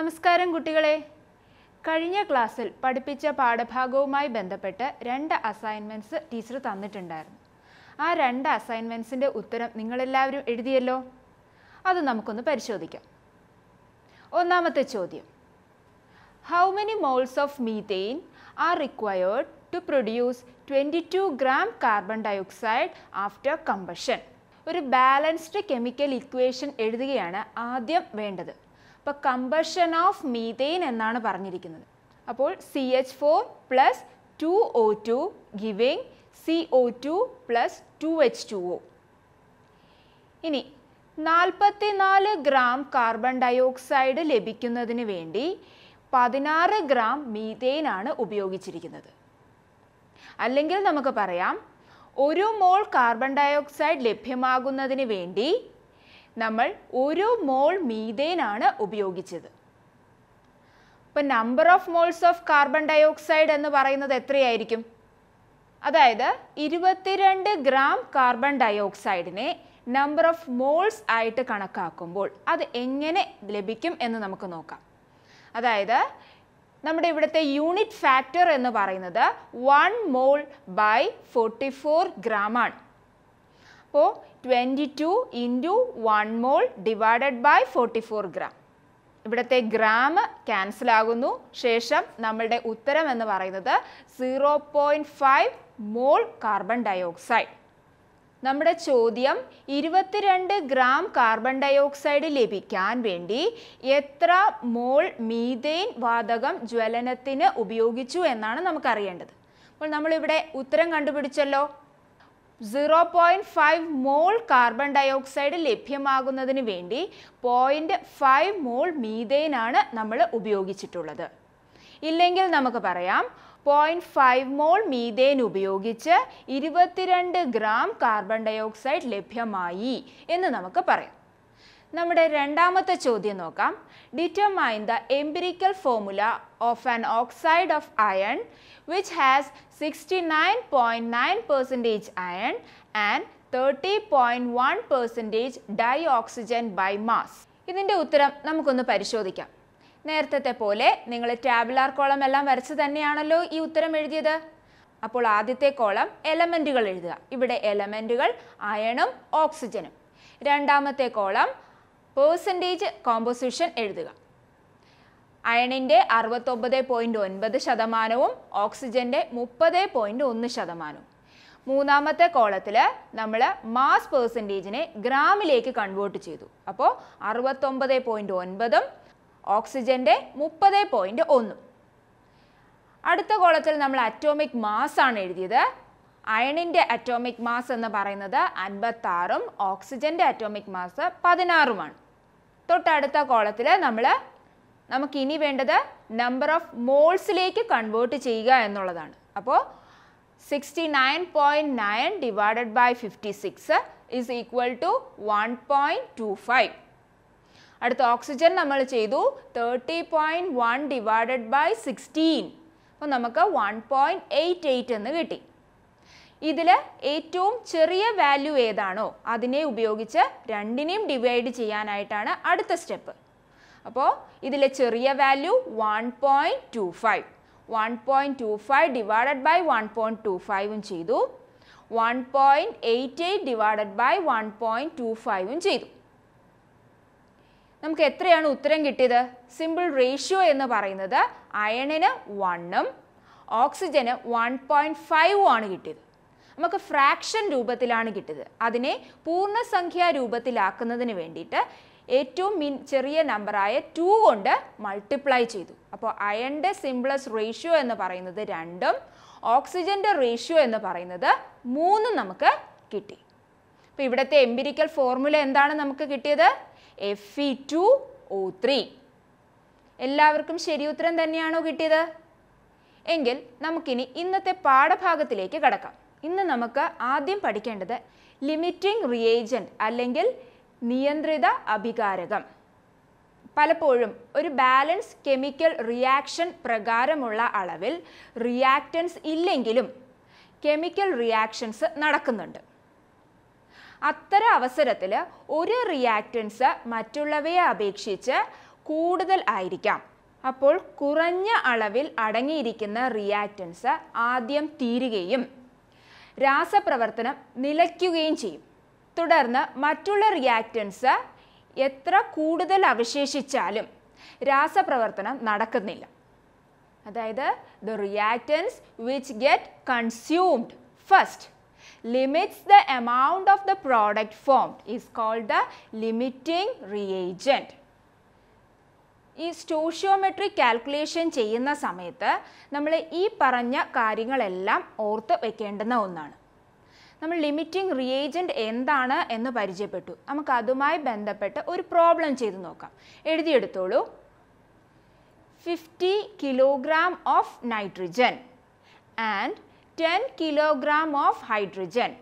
നമസ്കാരം കുട്ടികളെ കഴിഞ്ഞ ക്ലാസ്സിൽ പഠിപ്പിച്ച പാഠഭാഗവുമായി ബന്ധപ്പെട്ട് രണ്ട് അസൈൻമെൻറ്റ്സ് ടീച്ചർ തന്നിട്ടുണ്ടായിരുന്നു ആ രണ്ട് അസൈൻമെൻറ്റ്സിൻ്റെ ഉത്തരം നിങ്ങളെല്ലാവരും എഴുതിയല്ലോ അത് നമുക്കൊന്ന് പരിശോധിക്കാം ഒന്നാമത്തെ ചോദ്യം how many moles of methane are required to produce twenty two gram carbon dioxide after combustion ഒരു ബാലൻസ്ഡ് കെമിക്കൽ ഇക്വേഷൻ എഴുതുകയാണ് ആദ്യം വേണ്ടത് അപ്പോൾ കമ്പഷൻ ഓഫ് മീതെയിൻ എന്നാണ് പറഞ്ഞിരിക്കുന്നത് അപ്പോൾ C H four plus two O two giving C O two plus two H two O ഇനി നാല് ഗ്രാം കാർബൺ ഡയോക്സൈഡ് ലഭിക്കുന്നതിന് വേണ്ടി പതിനാറ് ഗ്രാം മീതെയിൻ ആണ് ഉപയോഗിച്ചിരിക്കുന്നത് അല്ലെങ്കിൽ നമുക്ക് പറയാം ഒരു മോൾ കാർബൺ ഡയോക്സൈഡ് ലഭ്യമാകുന്നതിന് വേണ്ടി നമ്മൾ ഒരു മോൾ മീതേനാണ് ഉപയോഗിച്ചത് ഇപ്പം number of moles of carbon dioxide എന്ന് പറയുന്നത് എത്രയായിരിക്കും അതായത് ഇരുപത്തിരണ്ട് ഗ്രാം കാർബൺ ഡയോക്സൈഡിനെ നമ്പർ ഓഫ് മോൾസ് ആയിട്ട് കണക്കാക്കുമ്പോൾ അത് എങ്ങനെ ലഭിക്കും എന്ന് നമുക്ക് നോക്കാം അതായത് നമ്മുടെ ഇവിടുത്തെ യൂണിറ്റ് ഫാക്ടർ എന്ന് പറയുന്നത് one mole by forty four gram ആണ് അപ്പോൾ twenty two into one mole divided by forty four gram ഇവിടുത്തെ ഗ്രാം ആകുന്നു ശേഷം നമ്മളുടെ ഉത്തരം എന്ന് പറയുന്നത് zero point five mole carbon dioxide നമ്മുടെ ചോദ്യം ഇരുപത്തിരണ്ട് ഗ്രാം കാർബൺ ഡയോക്സൈഡ് ലഭിക്കാൻ വേണ്ടി എത്ര മോൾ മീതെയിൻ വാതകം ജ്വലനത്തിന് ഉപയോഗിച്ചു എന്നാണ് നമുക്കറിയേണ്ടത് അപ്പോൾ നമ്മളിവിടെ ഉത്തരം കണ്ടുപിടിച്ചല്ലോ zero point five mole carbon dioxide ലഭ്യമാകുന്നതിന് വേണ്ടി പോയിന്റ് ഫൈവ് മോൾ മീതേനാണ് നമ്മൾ ഉപയോഗിച്ചിട്ടുള്ളത് ഇല്ലെങ്കിൽ നമുക്ക് പറയാം പോയിൻറ്റ് ഫൈവ് മോൾ മീതേൻ ഉപയോഗിച്ച് ഇരുപത്തിരണ്ട് ഗ്രാം കാർബൺ ഡയോക്സൈഡ് ലഭ്യമായി എന്ന് നമുക്ക് പറയാം നമ്മുടെ രണ്ടാമത്തെ ചോദ്യം നോക്കാം determine the empirical formula of an oxide of iron which has 69.9 percentage iron and 30.1 percentage dioxygen by mass. ഇതിൻ്റെ ഉത്തരം നമുക്കൊന്ന് പരിശോധിക്കാം നേരത്തെ പോലെ നിങ്ങൾ ടാബുലാർ കോളം എല്ലാം വരച്ച് തന്നെയാണല്ലോ ഈ ഉത്തരം എഴുതിയത് അപ്പോൾ ആദ്യത്തെ കോളം എലമെൻറ്റുകൾ എഴുതുക ഇവിടെ എലമെൻറ്റുകൾ അയണും ഓക്സിജനും രണ്ടാമത്തെ കോളം പേഴ്സൻറ്റേജ് കോമ്പോസിഷൻ എഴുതുക അയണിൻ്റെ അറുപത്തൊമ്പത് പോയിൻ്റ് ഒൻപത് ശതമാനവും ഓക്സിജൻ്റെ മുപ്പത് പോയിൻ്റ് ഒന്ന് ശതമാനവും മൂന്നാമത്തെ കോളത്തിൽ നമ്മൾ മാസ് പേഴ്സൻറ്റേജിനെ ഗ്രാമിലേക്ക് കൺവേർട്ട് ചെയ്തു അപ്പോൾ അറുപത്തൊമ്പത് പോയിൻ്റ് ഒൻപതും ഓക്സിജൻ്റെ മുപ്പത് പോയിൻ്റ് ഒന്നും അടുത്ത കോളത്തിൽ നമ്മൾ അറ്റോമിക് മാസ് ആണ് എഴുതിയത് അയണിൻ്റെ അറ്റോമിക് മാസ് എന്ന് പറയുന്നത് അൻപത്താറും ഓക്സിജൻ്റെ അറ്റോമിക് മാസ് പതിനാറുമാണ് തൊട്ടടുത്ത കോളത്തിൽ നമ്മൾ നമുക്ക് ഇനി വേണ്ടത് നമ്പർ ഓഫ് മോൾസിലേക്ക് കൺവേർട്ട് ചെയ്യുക എന്നുള്ളതാണ് അപ്പോൾ sixty nine point nine divided by fifty six is equal to one point two five അടുത്ത ഓക്സിജൻ നമ്മൾ ചെയ്തു thirty point one divided by sixteen അപ്പോൾ നമുക്ക് വൺ പോയിൻറ്റ് എയ്റ്റ് എയ്റ്റ് എന്ന് കിട്ടി ഇതിൽ ഏറ്റവും ചെറിയ വാല്യൂ ഏതാണോ അതിനെ ഉപയോഗിച്ച് രണ്ടിനെയും ഡിവൈഡ് ചെയ്യാനായിട്ടാണ് അടുത്ത സ്റ്റെപ്പ് അപ്പോൾ ഇതിലെ ചെറിയ value one point two five one point two five divided by one point two ഫൈവും ചെയ്തു one point eight eight divided by one point two ഫൈവും ചെയ്തു നമുക്ക് എത്രയാണ് ഉത്തരം കിട്ടിയത് സിമ്പിൾ റേഷ്യോ എന്ന് പറയുന്നത് അയണിന് വണ്ണും ഓക്സിജന് വൺ പോയിൻറ്റ് ഫൈവും ആണ് കിട്ടിയത് നമുക്ക് ഫ്രാക്ഷൻ രൂപത്തിലാണ് കിട്ടിയത് അതിനെ പൂർണ്ണസംഖ്യ രൂപത്തിലാക്കുന്നതിന് വേണ്ടിയിട്ട് ഏറ്റവും മിൻ ചെറിയ നമ്പറായ ടു കൊണ്ട് മൾട്ടിപ്ലൈ ചെയ്തു അപ്പോൾ അയണിൻ്റെ സിംപ്ലസ് റേഷ്യോ എന്ന് പറയുന്നത് രണ്ടും ഓക്സിജൻ്റെ റേഷ്യോ എന്ന് പറയുന്നത് മൂന്നും നമുക്ക് കിട്ടി അപ്പോൾ ഇവിടുത്തെ എംപിരിക്കൽ ഫോർമുല എന്താണ് നമുക്ക് കിട്ടിയത് F E two O three എല്ലാവർക്കും ശരി ഉത്തരം തന്നെയാണോ കിട്ടിയത് എങ്കിൽ നമുക്കിനി ഇന്നത്തെ പാഠഭാഗത്തിലേക്ക് കടക്കാം ഇന്ന് നമുക്ക് ആദ്യം പഠിക്കേണ്ടത് ലിമിറ്റിംഗ് റിയേജൻറ്റ് അല്ലെങ്കിൽ നിയന്ത്രിത അഭികാരകം പലപ്പോഴും ഒരു ബാലൻസ് കെമിക്കൽ റിയാക്ഷൻ പ്രകാരമുള്ള അളവിൽ റിയാക്റ്റൻസ് ഇല്ലെങ്കിലും കെമിക്കൽ റിയാക്ഷൻസ് നടക്കുന്നുണ്ട് അത്തരം അവസരത്തിൽ ഒരു റിയാക്റ്റൻസ് മറ്റുള്ളവയെ അപേക്ഷിച്ച് കൂടുതൽ ആയിരിക്കാം അപ്പോൾ കുറഞ്ഞ അളവിൽ അടങ്ങിയിരിക്കുന്ന റിയാക്റ്റൻസ് ആദ്യം തീരുകയും രാസപ്രവർത്തനം നിലയ്ക്കുകയും ചെയ്യും തുടർന്ന് മറ്റുള്ള റിയാക്റ്റൻസ് എത്ര കൂടുതൽ അവശേഷിച്ചാലും രാസപ്രവർത്തനം നടക്കുന്നില്ല അതായത് the reactants which get consumed first limits the amount of the product formed is called the limiting reagent ഈ സ്റ്റോഷ്യോമെട്രിക് കാൽക്കുലേഷൻ ചെയ്യുന്ന സമയത്ത് നമ്മൾ ഈ പറഞ്ഞ കാര്യങ്ങളെല്ലാം ഓർത്ത് വെക്കേണ്ടുന്ന ഒന്നാണ് നമ്മൾ ലിമിറ്റിംഗ് റിയേജൻറ്റ് എന്താണ് എന്ന് പരിചയപ്പെട്ടു നമുക്ക് അതുമായി ബന്ധപ്പെട്ട് ഒരു പ്രോബ്ലം ചെയ്ത് നോക്കാം എഴുതിയെടുത്തോളൂ fifty kilogram of nitrogen and ten kilogram of hydrogen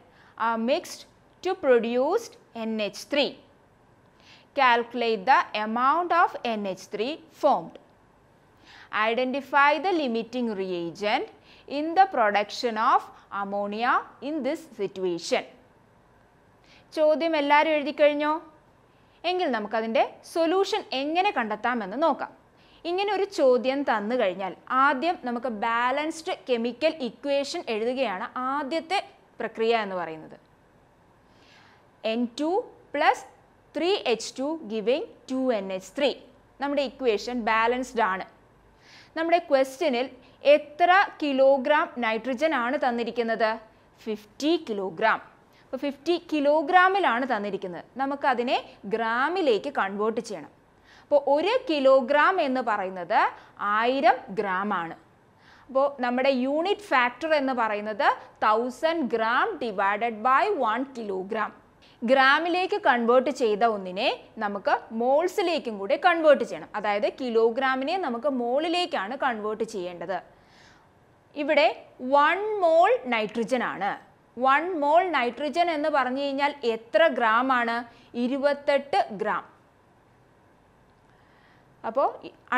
are mixed to produced N H three Calculate the amount of NH3 formed. Identify the limiting reagent in the production of ammonia in this situation. ചോദ്യം എല്ലാവരും എഴുതിക്കഴിഞ്ഞോ എങ്കിൽ നമുക്കതിൻ്റെ solution എങ്ങനെ കണ്ടെത്താമെന്ന് നോക്കാം ഇങ്ങനെ ഒരു ചോദ്യം തന്നു കഴിഞ്ഞാൽ ആദ്യം നമുക്ക് ബാലൻസ്ഡ് കെമിക്കൽ ഇക്വേഷൻ എഴുതുകയാണ് ആദ്യത്തെ പ്രക്രിയ എന്ന് പറയുന്നത് N two plus three H two giving two N H three നമ്മുടെ ഇക്വേഷൻ ബാലൻസ്ഡ് ആണ് നമ്മുടെ ക്വസ്റ്റ്യനിൽ എത്ര കിലോഗ്രാം നൈട്രജൻ ആണ് തന്നിരിക്കുന്നത് ഫിഫ്റ്റി കിലോഗ്രാം അപ്പോൾ ഫിഫ്റ്റി കിലോഗ്രാമിലാണ് തന്നിരിക്കുന്നത് നമുക്കതിനെ ഗ്രാമിലേക്ക് കൺവേർട്ട് ചെയ്യണം അപ്പോൾ ഒരു കിലോഗ്രാം എന്ന് പറയുന്നത് ആയിരം ഗ്രാം ആണ് അപ്പോൾ നമ്മുടെ യൂണിറ്റ് ഫാക്ടർ എന്ന് പറയുന്നത് thousand gram divided by one kilogram ഗ്രാമിലേക്ക് കൺവേർട്ട് ചെയ്ത ഒന്നിനെ നമുക്ക് മോൾസിലേക്കും കൂടെ കൺവേർട്ട് ചെയ്യണം അതായത് കിലോഗ്രാമിനെ നമുക്ക് മോളിലേക്കാണ് കൺവേർട്ട് ചെയ്യേണ്ടത് ഇവിടെ വൺ മോൾ നൈട്രജൻ ആണ് വൺ മോൾ നൈട്രജൻ എന്ന് പറഞ്ഞു കഴിഞ്ഞാൽ എത്ര ഗ്രാം ആണ് ഇരുപത്തെട്ട് ഗ്രാം അപ്പോൾ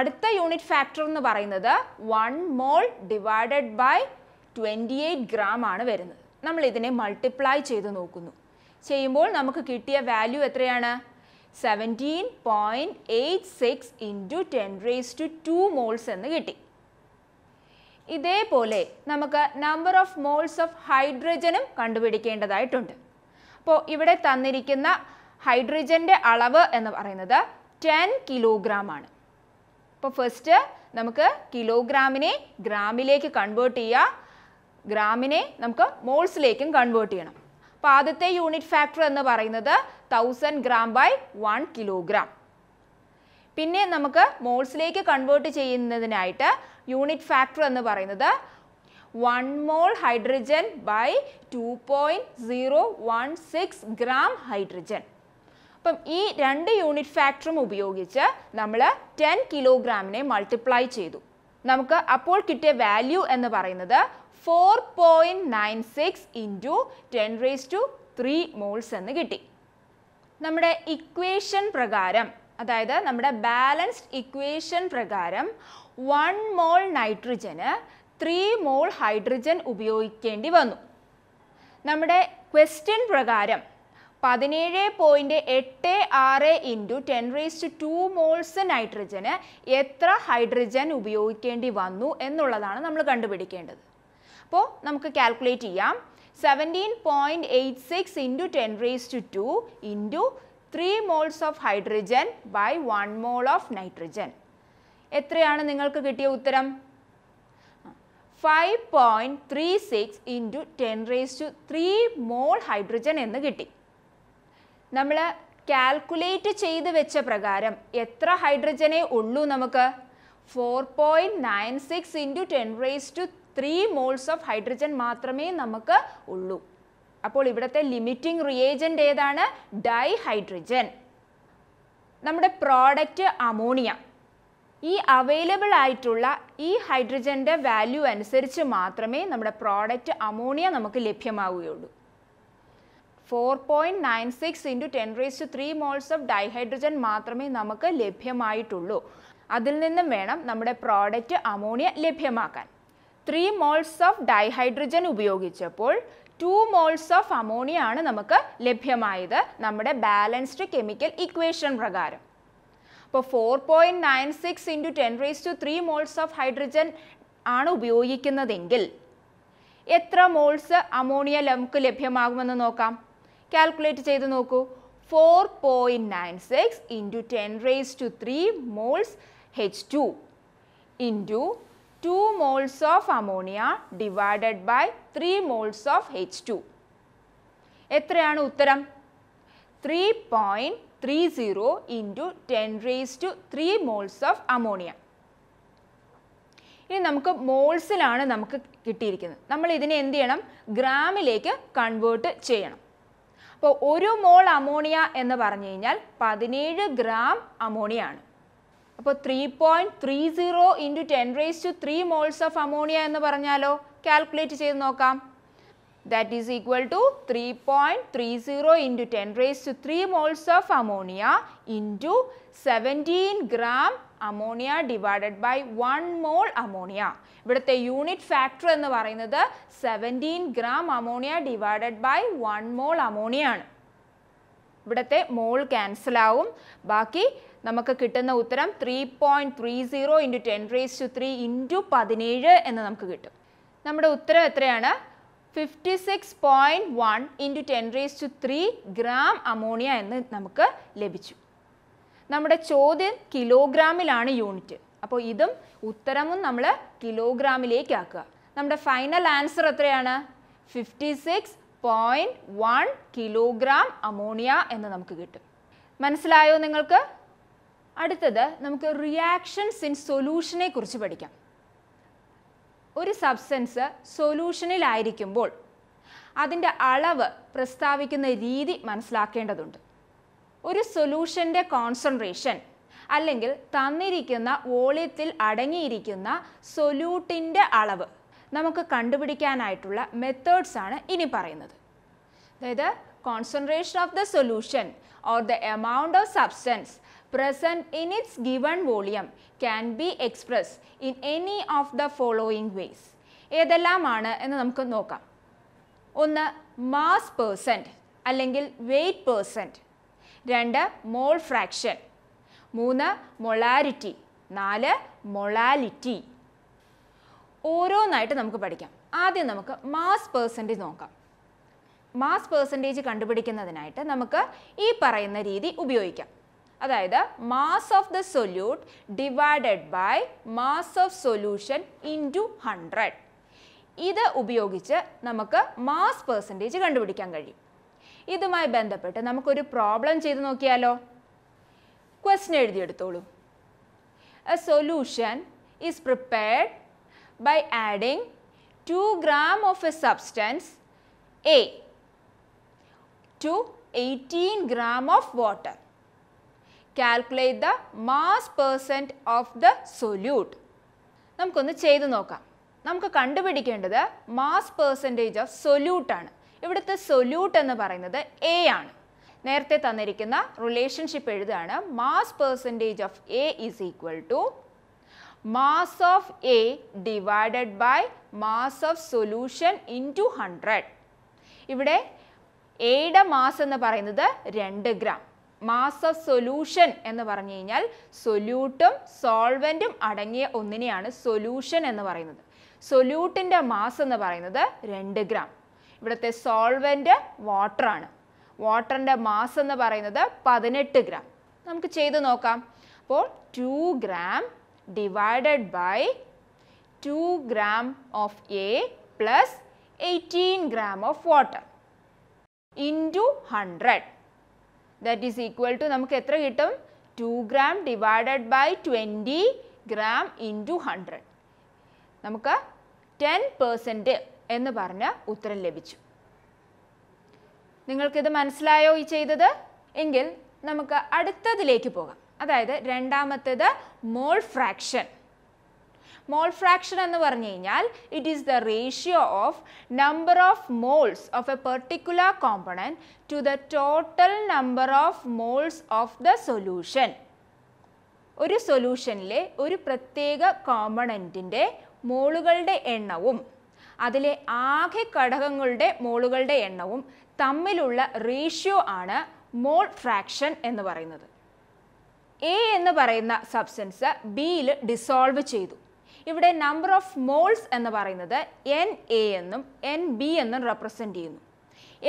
അടുത്ത യൂണിറ്റ് ഫാക്ടർ എന്ന് പറയുന്നത് one mole divided by twenty eight gram ആണ് വരുന്നത് നമ്മൾ ഇതിനെ മൾട്ടിപ്ലൈ ചെയ്ത് നോക്കുന്നു ചെയ്യുമ്പോൾ നമുക്ക് കിട്ടിയ വാല്യൂ എത്രയാണ് seventeen point eight six into ten raise to two moles എന്ന് കിട്ടി ഇതേപോലെ നമുക്ക് നമ്പർ ഓഫ് മോൾസ് ഓഫ് ഹൈഡ്രജനും കണ്ടുപിടിക്കേണ്ടതായിട്ടുണ്ട് അപ്പോൾ ഇവിടെ തന്നിരിക്കുന്ന ഹൈഡ്രജൻ്റെ അളവ് എന്ന് പറയുന്നത് ടെൻ കിലോഗ്രാം ആണ് അപ്പോൾ ഫസ്റ്റ് നമുക്ക് കിലോഗ്രാമിനെ ഗ്രാമിലേക്ക് കൺവേർട്ട് ചെയ്യുക ഗ്രാമിനെ നമുക്ക് മോൾസിലേക്കും കൺവേർട്ട് ചെയ്യണം അപ്പോൾ ആദ്യത്തെ യൂണിറ്റ് ഫാക്ടർ എന്ന് പറയുന്നത് thousand gram by one kilogram പിന്നെ നമുക്ക് മോൾസിലേക്ക് കൺവേർട്ട് ചെയ്യുന്നതിനായിട്ട് യൂണിറ്റ് ഫാക്ടർ എന്ന് പറയുന്നത് one mole hydrogen by two point zero one six gram hydrogen അപ്പം ഈ രണ്ട് യൂണിറ്റ് ഫാക്ടറും ഉപയോഗിച്ച് നമ്മൾ ടെൻ കിലോഗ്രാമിനെ മൾട്ടിപ്ലൈ ചെയ്തു നമുക്ക് അപ്പോൾ കിട്ടിയ വാല്യൂ എന്ന് പറയുന്നത് four point nine six into ten raise to three moles എന്ന് കിട്ടി നമ്മുടെ ഇക്വേഷൻ പ്രകാരം അതായത് നമ്മുടെ ബാലൻസ്ഡ് ഇക്വേഷൻ പ്രകാരം വൺ മോൾ നൈട്രജന് ത്രീ മോൾ ഹൈഡ്രജൻ ഉപയോഗിക്കേണ്ടി വന്നു നമ്മുടെ ക്വസ്റ്റ്യൻ പ്രകാരം പതിനേഴ് പോയിൻറ്റ് എട്ട് ആറ് into ten to two moles നൈട്രജന് എത്ര ഹൈഡ്രജൻ ഉപയോഗിക്കേണ്ടി വന്നു എന്നുള്ളതാണ് നമ്മൾ കണ്ടുപിടിക്കേണ്ടത് അപ്പോൾ നമുക്ക് കാൽക്കുലേറ്റ് ചെയ്യാം seventeen point eight six into ten raise to two into three moles of hydrogen by one mole of nitrogen എത്രയാണ് നിങ്ങൾക്ക് കിട്ടിയ ഉത്തരം five point three six into ten raise to three mole hydrogen എന്ന് കിട്ടി നമ്മൾ calculate ചെയ്ത് വെച്ച പ്രകാരം എത്ര ഹൈഡ്രജനെ ഉള്ളൂ നമുക്ക് four point nine six into ten raise to three moles of hydrogen മാത്രമേ നമുക്ക് ഉള്ളൂ അപ്പോൾ ഇവിടുത്തെ ലിമിറ്റിംഗ് റിയേജൻ്റ് ഏതാണ് ഡൈഹൈഡ്രജൻ നമ്മുടെ പ്രോഡക്റ്റ് അമോണിയ ഈ അവൈലബിൾ ആയിട്ടുള്ള ഈ ഹൈഡ്രജൻ്റെ വാല്യൂ അനുസരിച്ച് മാത്രമേ നമ്മുടെ പ്രോഡക്റ്റ് അമോണിയ നമുക്ക് ലഭ്യമാവുകയുള്ളൂ four point nine six into ten raise to three moles of dihydrogen മാത്രമേ നമുക്ക് ലഭ്യമായിട്ടുള്ളൂ അതിൽ നിന്നും വേണം നമ്മുടെ പ്രോഡക്റ്റ് അമോണിയ ലഭ്യമാക്കാൻ ത്രീ മോൾസ് ഓഫ് ഡൈഹൈഡ്രജൻ ഉപയോഗിച്ചപ്പോൾ ടു മോൾസ് ഓഫ് അമോണിയ ആണ് നമുക്ക് ലഭ്യമായത് നമ്മുടെ ബാലൻസ്ഡ് കെമിക്കൽ ഇക്വേഷൻ പ്രകാരം അപ്പോൾ four point nine six into ten raise to three moles of hydrogen ആണ് ഉപയോഗിക്കുന്നതെങ്കിൽ എത്ര മോൾസ് അമോണിയ നമുക്ക് ലഭ്യമാകുമെന്ന് നോക്കാം കാൽക്കുലേറ്റ് ചെയ്ത് നോക്കൂ four point nine six into ten raise to three moles H two into 2 moles of ammonia divided by 3 moles of H2. എത്രയാണ് ഉത്തരം 3.30 point three zero into ten raise to three moles of ammonia ഇനി നമുക്ക് മോൾസിലാണ് നമുക്ക് കിട്ടിയിരിക്കുന്നത് നമ്മൾ ഇതിനെ എന്ത് ചെയ്യണം ഗ്രാമിലേക്ക് കൺവേർട്ട് ചെയ്യണം അപ്പോൾ ഒരു മോൾ അമോണിയ എന്ന് പറഞ്ഞു കഴിഞ്ഞാൽ പതിനേഴ് ഗ്രാം അമോണിയ ആണ് അപ്പോൾ three point three zero into ten raise to three moles of ammonia എന്ന് പറഞ്ഞാലോ കാൽക്കുലേറ്റ് ചെയ്ത് നോക്കാം that is equal to three point three zero into ten raise to three moles of ammonia into seventeen gram ammonia divided by one mole ammonia ഇവിടുത്തെ unit factor എന്ന് പറയുന്നത് seventeen gram ammonia divided by one mole ammonia ആണ് ഇവിടുത്തെ mole ക്യാൻസലാവും ബാക്കി നമുക്ക് കിട്ടുന്ന ഉത്തരം three point three zero into ten raise to three into പതിനേഴ് എന്ന് നമുക്ക് കിട്ടും നമ്മുടെ ഉത്തരം എത്രയാണ് fifty six point one into ten raise to three gram ammonia എന്ന് നമുക്ക് ലഭിച്ചു നമ്മുടെ ചോദ്യം കിലോഗ്രാമിലാണ് യൂണിറ്റ് അപ്പോൾ ഇതും ഉത്തരവും നമ്മൾ കിലോഗ്രാമിലേക്കാക്കുക നമ്മുടെ ഫൈനൽ ആൻസർ എത്രയാണ് fifty six point one kilogram ammonia എന്ന് നമുക്ക് കിട്ടും മനസ്സിലായോ നിങ്ങൾക്ക് അടുത്തത് നമുക്ക് റിയാക്ഷൻസ് ഇൻ സൊല്യൂഷനെ കുറിച്ച് പഠിക്കാം ഒരു സബ്സ്റ്റൻസ് സൊല്യൂഷനിലായിരിക്കുമ്പോൾ അതിൻ്റെ അളവ് പ്രസ്താവിക്കുന്ന രീതി മനസ്സിലാക്കേണ്ടതുണ്ട് ഒരു സൊല്യൂഷൻ്റെ കോൺസെൻട്രേഷൻ അല്ലെങ്കിൽ തന്നിരിക്കുന്ന വോളിയത്തിൽ അടങ്ങിയിരിക്കുന്ന സൊല്യൂട്ടിൻ്റെ അളവ് നമുക്ക് കണ്ടുപിടിക്കാനായിട്ടുള്ള മെത്തേഡ്സ് ആണ് ഇനി പറയുന്നത് അതായത് concentration of the solution or the amount of substance present in its given volume can be expressed in any of the following ways. ഏതെല്ലാമാണ് എന്ന് നമുക്ക് നോക്കാം ഒന്ന് മാസ് പേഴ്സൻറ്റ് അല്ലെങ്കിൽ വെയ്റ്റ് പേഴ്സൻറ്റ് രണ്ട് മോൾ ഫ്രാക്ഷൻ മൂന്ന് മൊളാരിറ്റി നാല് മൊളാലിറ്റി ഓരോന്നായിട്ട് നമുക്ക് പഠിക്കാം ആദ്യം നമുക്ക് മാസ് പേഴ്സൻറ്റ് നോക്കാം മാസ് പെർസെൻറ്റേജ് കണ്ടുപിടിക്കുന്നതിനായിട്ട് നമുക്ക് ഈ പറയുന്ന രീതി ഉപയോഗിക്കാം അതായത് mass of the solute divided by mass of solution into ഇത് ഉപയോഗിച്ച് നമുക്ക് മാസ് പെർസെൻറ്റേജ് കണ്ടുപിടിക്കാൻ കഴിയും ഇതുമായി ബന്ധപ്പെട്ട് നമുക്കൊരു പ്രോബ്ലം ചെയ്ത് നോക്കിയാലോ ക്വസ്റ്റ്യൻ എഴുതിയെടുത്തോളൂ a solution is prepared by adding two gram of a substance A to 18 gram of water. Calculate the mass percent of the solute. നമുക്കൊന്ന് ചെയ്തു നോക്കാം നമുക്ക് കണ്ടുപിടിക്കേണ്ടത് മാസ് പേഴ്സൻറ്റേജ് ഓഫ് സൊല്യൂട്ട് ആണ് ഇവിടുത്തെ സൊല്യൂട്ട് എന്ന് പറയുന്നത് എ ആണ് നേരത്തെ തന്നിരിക്കുന്ന റിലേഷൻഷിപ്പ് എഴുതുകയാണ് mass percentage of A is equal to mass of A divided by mass of solution into hundred ഇവിടെ എയുടെ മാസ് എന്ന് പറയുന്നത് രണ്ട് ഗ്രാം മാസ് ഓഫ് സൊല്യൂഷൻ എന്ന് പറഞ്ഞു കഴിഞ്ഞാൽ സൊല്യൂട്ടും സോൾവെൻറ്റും അടങ്ങിയ ഒന്നിനെയാണ് സൊല്യൂഷൻ എന്ന് പറയുന്നത് സൊല്യൂട്ടിൻ്റെ മാസ് എന്ന് പറയുന്നത് രണ്ട് ഗ്രാം ഇവിടുത്തെ സോൾവെൻറ്റ് വാട്ടറാണ് വാട്ടറിൻ്റെ മാസ് എന്ന് പറയുന്നത് പതിനെട്ട് ഗ്രാം നമുക്ക് ചെയ്ത് നോക്കാം അപ്പോൾ two gram divided by two gram of A plus eighteen gram of water into hundred that is equal to നമുക്ക് എത്ര കിട്ടും two gram divided by twenty gram into hundred നമുക്ക് ടെൻ പെർസെൻറ്റ് എന്ന് പറഞ്ഞ ഉത്തരം ലഭിച്ചു നിങ്ങൾക്കിത് മനസ്സിലായോ ഈ ചെയ്തത് എങ്കിൽ നമുക്ക് അടുത്തതിലേക്ക് പോകാം അതായത് രണ്ടാമത്തേത് മോൾ ഫ്രാക്ഷൻ മോൾ ഫ്രാക്ഷൻ എന്ന് പറഞ്ഞു കഴിഞ്ഞാൽ it is the ratio of number of moles of a particular component to the total number of moles of the solution ഒരു സൊല്യൂഷനിലെ ഒരു പ്രത്യേക കോമ്പണൻറ്റിൻ്റെ മോളുകളുടെ എണ്ണവും അതിലെ ആകെ ഘടകങ്ങളുടെ മോളുകളുടെ എണ്ണവും തമ്മിലുള്ള റേഷ്യോ ആണ് മോൾ ഫ്രാക്ഷൻ എന്ന് പറയുന്നത് എ എന്ന് പറയുന്ന സബ്സ്റ്റൻസ് ബിയിൽ ഡിസോൾവ് ചെയ്തു ഇവിടെ നമ്പർ ഓഫ് മോൾസ് എന്ന് പറയുന്നത് എൻ എ എന്നും എൻ ബി എന്നും റെപ്രസെൻ്റ് ചെയ്യുന്നു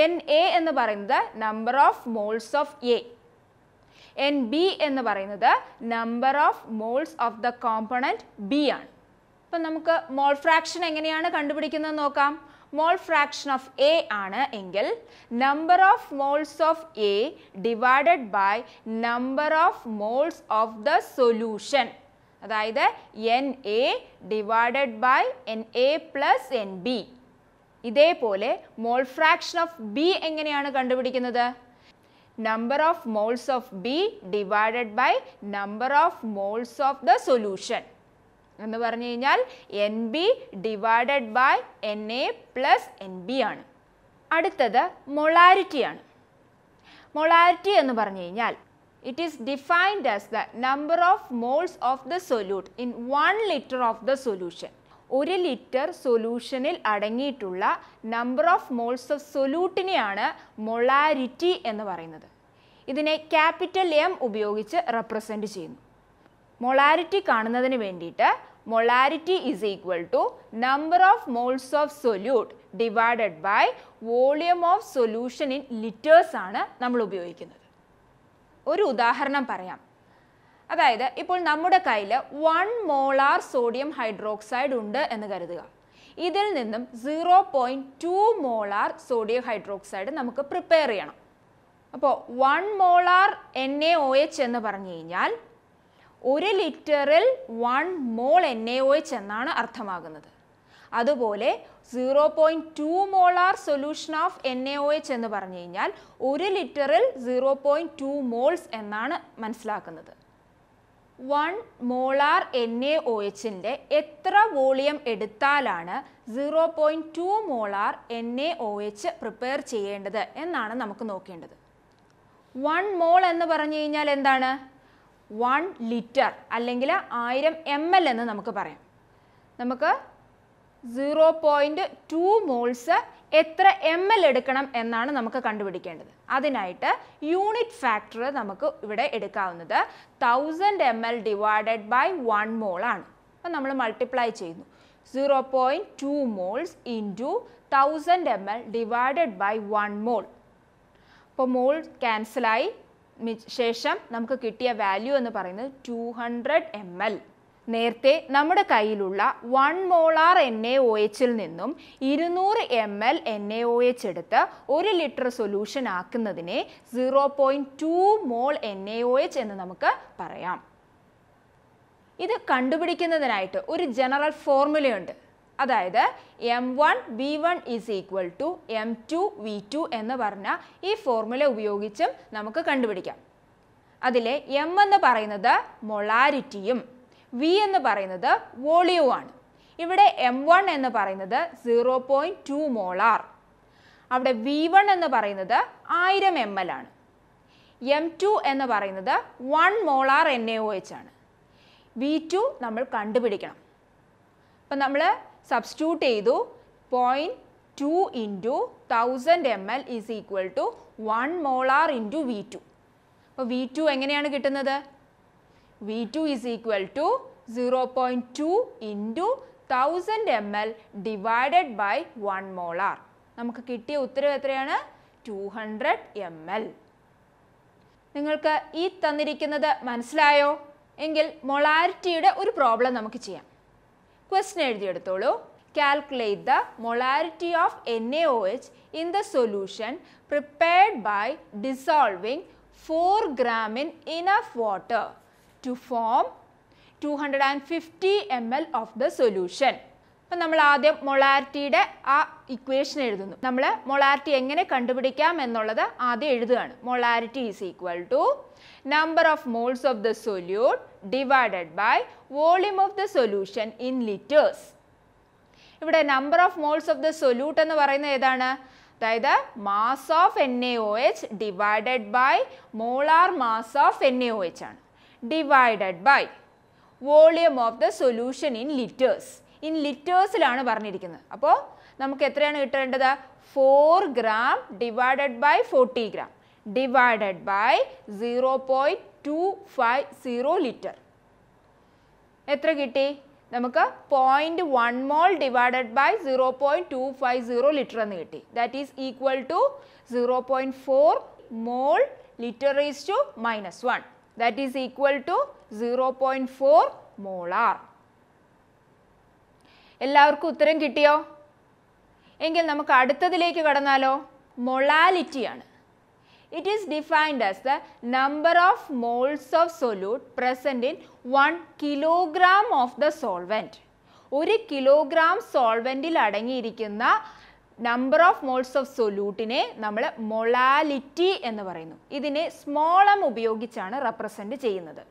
എൻ എ എന്ന് പറയുന്നത് number of moles of A N B എന്ന് പറയുന്നത് number of moles of the component B ആണ് ഇപ്പം നമുക്ക് മോൾ ഫ്രാക്ഷൻ എങ്ങനെയാണ് കണ്ടുപിടിക്കുന്നത് നോക്കാം മോൾ ഫ്രാക്ഷൻ ഓഫ് എ ആണ് എങ്കിൽ number of moles of A divided by number of moles of the solution അതായത് N A divided by N A plus N B ഇതേപോലെ മോൾ ഫ്രാക്ഷൻ ഓഫ് ബി എങ്ങനെയാണ് കണ്ടുപിടിക്കുന്നത് number of moles of B divided by number of moles of the solution എന്ന് പറഞ്ഞു കഴിഞ്ഞാൽ N B divided by N A plus N B ആണ് അടുത്തത് മൊളാരിറ്റിയാണ് molarity എന്ന് പറഞ്ഞു കഴിഞ്ഞാൽ It is defined as the number of moles of the solute in 1 liter of the solution. ഒരു litre സൊല്യൂഷനിൽ അടങ്ങിയിട്ടുള്ള നമ്പർ ഓഫ് മോൾസ് ഓഫ് സൊല്യൂട്ടിനെയാണ് molarity എന്ന് പറയുന്നത് ഇതിനെ ക്യാപിറ്റൽ എം ഉപയോഗിച്ച് റെപ്രസെൻ്റ് ചെയ്യുന്നു മൊളാരിറ്റി കാണുന്നതിന് വേണ്ടിയിട്ട് molarity is equal to number of moles of solute divided by volume of solution in litres ആണ് നമ്മൾ ഉപയോഗിക്കുന്നത് ഒരു ഉദാഹരണം പറയാം അതായത് ഇപ്പോൾ നമ്മുടെ കയ്യിൽ വൺ മോളാർ സോഡിയം ഹൈഡ്രോക്സൈഡ് ഉണ്ട് എന്ന് കരുതുക ഇതിൽ നിന്നും zero point two molar sodium hydroxide നമുക്ക് പ്രിപ്പയർ ചെയ്യണം അപ്പോൾ one molar N A O H എന്ന് പറഞ്ഞു കഴിഞ്ഞാൽ ഒരു ലിറ്ററിൽ one mole N A O H എന്നാണ് അർത്ഥമാകുന്നത് അതുപോലെ zero point two molar solution of N A O H എന്ന് പറഞ്ഞു കഴിഞ്ഞാൽ ഒരു ലിറ്ററിൽ സീറോ പോയിന്റ് ടു മോൾസ് എന്നാണ് മനസ്സിലാക്കുന്നത് one molar N A O എച്ചിൻ്റെ എത്ര വോളിയം എടുത്താലാണ് zero point two molar N A O H prepare ചെയ്യേണ്ടത് എന്നാണ് നമുക്ക് നോക്കേണ്ടത് വൺ മോൾ എന്ന് പറഞ്ഞു കഴിഞ്ഞാൽ എന്താണ് വൺ ലിറ്റർ അല്ലെങ്കിൽ ആയിരം എം എൽ എന്ന് നമുക്ക് പറയാം നമുക്ക് സീറോ പോയിൻറ്റ് ടു മോൾസ് എത്ര എം എൽ എടുക്കണം എന്നാണ് നമുക്ക് കണ്ടുപിടിക്കേണ്ടത് അതിനായിട്ട് യൂണിറ്റ് ഫാക്ടർ നമുക്ക് ഇവിടെ എടുക്കാവുന്നത് thousand M L divided by one mole ആണ് അപ്പം നമ്മൾ മൾട്ടിപ്ലൈ ചെയ്യുന്നു zero point two moles into thousand M L divided by one mole അപ്പോൾ മോൾ ക്യാൻസലായി ശേഷം നമുക്ക് കിട്ടിയ വാല്യൂ എന്ന് പറയുന്നത് ടു ഹൺഡ്രഡ് എം എൽ നേരത്തെ നമ്മുടെ കയ്യിലുള്ള one molar N A O എച്ചിൽ നിന്നും ഇരുന്നൂറ് M L N A O H എടുത്ത് ഒരു ലിറ്റർ സൊല്യൂഷൻ ആക്കുന്നതിനെ zero point two mole N A O H എന്ന് നമുക്ക് പറയാം ഇത് കണ്ടുപിടിക്കുന്നതിനായിട്ട് ഒരു ജനറൽ ഫോർമുലയുണ്ട് അതായത് M one V one is equal to M two V two എന്ന് പറഞ്ഞ ഈ ഫോർമുല ഉപയോഗിച്ചും നമുക്ക് കണ്ടുപിടിക്കാം അതിലെ എം എന്ന് പറയുന്നത് മൊളാരിറ്റിയും വി എന്ന് പറയുന്നത് വോളിയൂ ആണ് ഇവിടെ എം വൺ എന്ന് പറയുന്നത് സീറോ പോയിൻറ്റ് ടു മോളാർ അവിടെ വി വൺ എന്ന് പറയുന്നത് ആയിരം എം എൽ ആണ് എം ടു എന്ന് പറയുന്നത് one molar N A O H ആണ് വി ടു നമ്മൾ കണ്ടുപിടിക്കണം അപ്പം നമ്മൾ സബ്സ്റ്റിറ്റ്യൂട്ട് ചെയ്തു point two into thousand M L is equal to one molar into V two അപ്പോൾ വി ടു എങ്ങനെയാണ് കിട്ടുന്നത് V2 is equal to 0.2 into 1000 ml divided by 1 molar. നമുക്ക് കിട്ടിയ ഉത്തരം എത്രയാണ് ടു ഹൺഡ്രഡ് എം എൽ നിങ്ങൾക്ക് ഈ തന്നിരിക്കുന്നത് മനസ്സിലായോ എങ്കിൽ മൊളാരിറ്റിയുടെ ഒരു പ്രോബ്ലം നമുക്ക് ചെയ്യാം ക്വസ്റ്റ്യൻ എഴുതിയെടുത്തോളൂ calculate the molarity of N A O H in the solution prepared by dissolving four gram in in enough water to form 250 ml of the solution. അപ്പം നമ്മൾ ആദ്യം മൊളാരിറ്റിയുടെ ആ ഇക്വേഷൻ എഴുതുന്നു നമ്മൾ മൊളാരിറ്റി എങ്ങനെ കണ്ടുപിടിക്കാം എന്നുള്ളത് ആദ്യം എഴുതുകയാണ് molarity is equal to number of moles of the solute divided by volume of the solution in litres ഇവിടെ number of moles of the solute എന്ന് പറയുന്നത് ഏതാണ് അതായത് mass of N A O H divided by molar mass of N A O H ആണ് divided by volume of the solution in litres in ലിറ്റേഴ്സിലാണ് പറഞ്ഞിരിക്കുന്നത് അപ്പോൾ നമുക്ക് എത്രയാണ് കിട്ടേണ്ടത് four gram divided by forty gram divided by zero point two five zero litre എത്ര കിട്ടി നമുക്ക് point one mole divided by zero point two five zero litre എന്ന് കിട്ടി that is equal to zero point four mole litre is to minus one that is equal to 0.4 molar. എല്ലാവർക്കും ഉത്തരം കിട്ടിയോ എങ്കിൽ നമുക്ക് അടുത്തതിലേക്ക് കടന്നാലോ മൊളാലിറ്റിയാണ് it is defined as the number of moles of solute present in one kilogram of the solvent ഒരു kilogram സോൾവെൻറ്റിൽ അടങ്ങിയിരിക്കുന്ന നമ്പർ ഓഫ് മോൾസ് ഓഫ് സൊല്യൂട്ടിനെ നമ്മൾ മൊളാലിറ്റി എന്ന് പറയുന്നു ഇതിനെ സ്മോളം ഉപയോഗിച്ചാണ് റെപ്രസെൻ്റ് ചെയ്യുന്നത്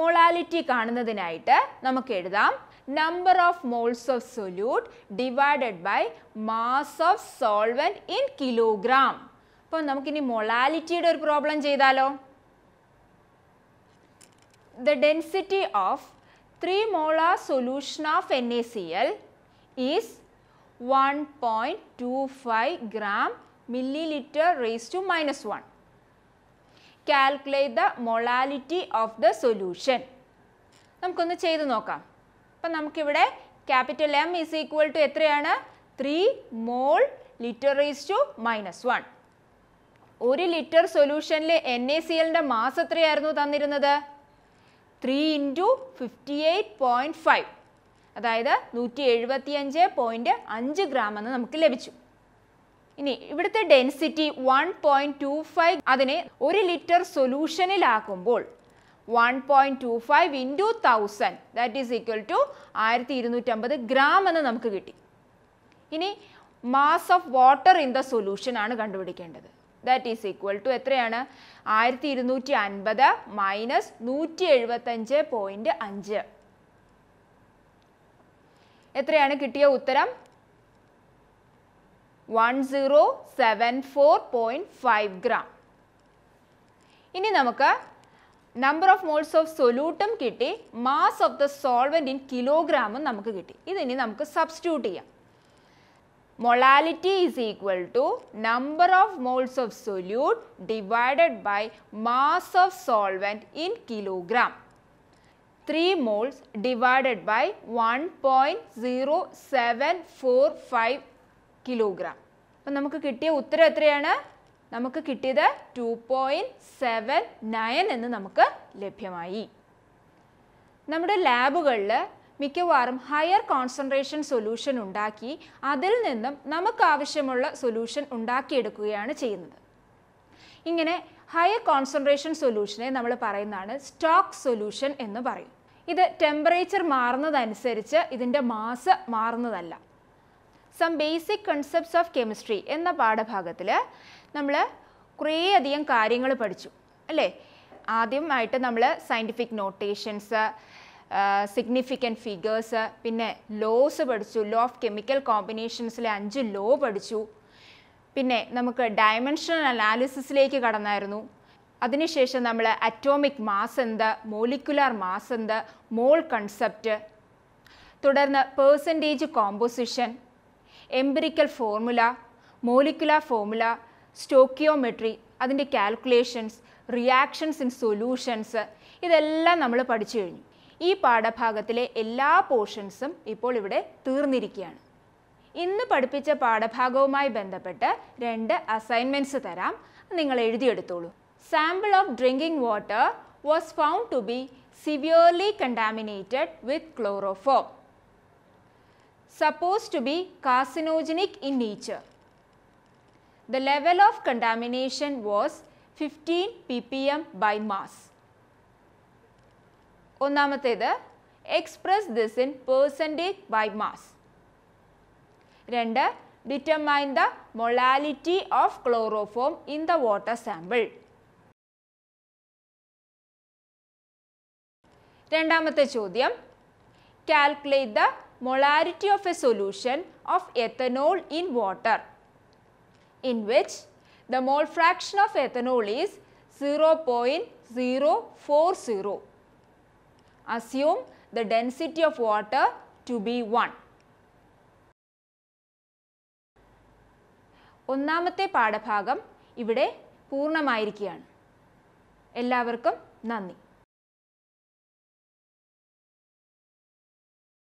മൊളാലിറ്റി കാണുന്നതിനായിട്ട് നമുക്ക് എഴുതാം number of moles of solute divided by mass of solvent in kilogram അപ്പോൾ നമുക്കിനി മൊളാലിറ്റിയുടെ ഒരു പ്രോബ്ലം ചെയ്താലോ the density of three molar solution of N A C L is 1.25 gram milliliter raised to minus 1. Calculate the molality of the solution. നമുക്കൊന്ന് ചെയ്ത് നോക്കാം അപ്പം നമുക്കിവിടെ capital M is equal to എത്രയാണ് three mole litre raise to minus one ഒരു litre സൊല്യൂഷനിൽ N A C എല്ലിൻ്റെ mass എത്രയായിരുന്നു തന്നിരുന്നത് three into fifty eight point five അതായത് നൂറ്റി എഴുപത്തി അഞ്ച് പോയിൻറ്റ് അഞ്ച് ഗ്രാം എന്ന് നമുക്ക് ലഭിച്ചു ഇനി ഇവിടുത്തെ density one point two five അതിനെ ഒരു ലിറ്റർ സൊല്യൂഷനിലാക്കുമ്പോൾ one point two five into thousand that is equal to ആയിരത്തി ഇരുന്നൂറ്റമ്പത് ഗ്രാം എന്ന് നമുക്ക് കിട്ടി ഇനി mass of water in the solution ആണ് കണ്ടുപിടിക്കേണ്ടത് ദാറ്റ് ഈസ് ഈക്വൽ ടു എത്രയാണ് ആയിരത്തി ഇരുന്നൂറ്റി അൻപത് മൈനസ് നൂറ്റി എഴുപത്തഞ്ച് പോയിൻറ്റ് അഞ്ച് എത്രയാണ് കിട്ടിയ ഉത്തരം one zero seven four point five gram ഇനി നമുക്ക് നമ്പർ ഓഫ് മോൾസ് ഓഫ് സൊല്യൂട്ടും കിട്ടി mass of the solvent in കിലോഗ്രാമും നമുക്ക് കിട്ടി ഇതിനി നമുക്ക് സബ്സ്റ്റിറ്റ്യൂട്ട് ചെയ്യാം molality is equal to number of moles of solute divided by mass of solvent in kilogram 3 moles divided by 1.0745 kilogram അപ്പം നമുക്ക് കിട്ടിയ ഉത്തരം എത്രയാണ് നമുക്ക് കിട്ടിയത് ടു പോയിൻറ്റ് സെവൻ നയൻ എന്ന് നമുക്ക് ലഭ്യമായി നമ്മുടെ ലാബുകളിൽ മിക്കവാറും ഹയർ കോൺസെൻട്രേഷൻ സൊല്യൂഷൻ ഉണ്ടാക്കി അതിൽ നിന്നും നമുക്ക് ആവശ്യമുള്ള സൊല്യൂഷൻ ഉണ്ടാക്കിയെടുക്കുകയാണ് ചെയ്യുന്നത് ഇങ്ങനെ ഹയർ കോൺസെൻട്രേഷൻ സൊല്യൂഷനെ നമ്മൾ പറയുന്നതാണ് സ്റ്റോക്ക് സൊല്യൂഷൻ എന്ന് പറയും ഇത് ടെമ്പറേച്ചർ മാറുന്നതനുസരിച്ച് ഇതിൻ്റെ മാസ് മാറുന്നതല്ല some basic concepts of chemistry എന്ന പാഠഭാഗത്തിൽ നമ്മൾ കുറേയധികം കാര്യങ്ങൾ പഠിച്ചു അല്ലേ ആദ്യമായിട്ട് നമ്മൾ സയൻറ്റിഫിക് നോട്ടേഷൻസ് സിഗ്നിഫിക്കൻറ്റ് ഫിഗേഴ്സ് പിന്നെ ലോസ് പഠിച്ചു ലോ ഓഫ് കെമിക്കൽ കോമ്പിനേഷൻസിലെ അഞ്ച് ലോ പഠിച്ചു പിന്നെ നമുക്ക് ഡയമെൻഷണൽ അനാലിസിസിലേക്ക് കടന്നായിരുന്നു അതിനുശേഷം നമ്മൾ അറ്റോമിക് മാസ് എന്ത് മോളിക്കുലാർ മാസ് എന്ത് മോൾ കൺസെപ്റ്റ് തുടർന്ന് percentage composition empirical formula molecular formula stoichiometry അതിൻ്റെ കാൽക്കുലേഷൻസ് റിയാക്ഷൻസ് ഇൻ സൊല്യൂഷൻസ് ഇതെല്ലാം നമ്മൾ പഠിച്ചു കഴിഞ്ഞു ഈ പാഠഭാഗത്തിലെ എല്ലാ പോർഷൻസും ഇപ്പോൾ ഇവിടെ തീർന്നിരിക്കുകയാണ് ഇന്ന് പഠിപ്പിച്ച പാഠഭാഗവുമായി ബന്ധപ്പെട്ട് രണ്ട് അസൈൻമെൻറ്റ്സ് തരാം നിങ്ങൾ എഴുതിയെടുത്തോളൂ sample of drinking water was found to be severely contaminated with chloroform, supposed to be carcinogenic in nature. The level of contamination was 15 ppm by mass. ഒന്നാമത്തേത് express this in percentage by mass. Render, determine the molality of chloroform in the water sample. രണ്ടാമത്തെ ചോദ്യം calculate the molarity of a solution of ethanol in water in which the mole fraction of ethanol is zero point zero four zero assume the density of water to be one ഒന്നാമത്തെ പാഠഭാഗം ഇവിടെ പൂർണ്ണമായിരിക്കുകയാണ് എല്ലാവർക്കും നന്ദി